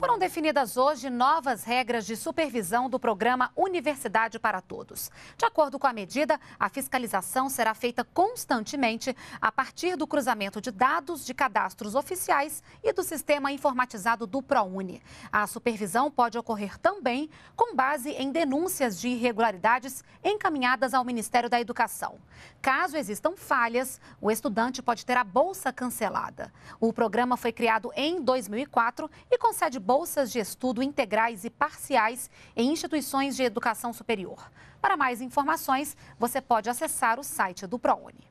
Foram definidas hoje novas regras de supervisão do programa Universidade para Todos. De acordo com a medida, a fiscalização será feita constantemente a partir do cruzamento de dados de cadastros oficiais e do sistema informatizado do ProUni. A supervisão pode ocorrer também com base em denúncias de irregularidades encaminhadas ao Ministério da Educação. Caso existam falhas, o estudante pode ter a bolsa cancelada. O programa foi criado em 2004 e concede bolsas de estudo integrais e parciais em instituições de educação superior. Para mais informações, você pode acessar o site do ProUni.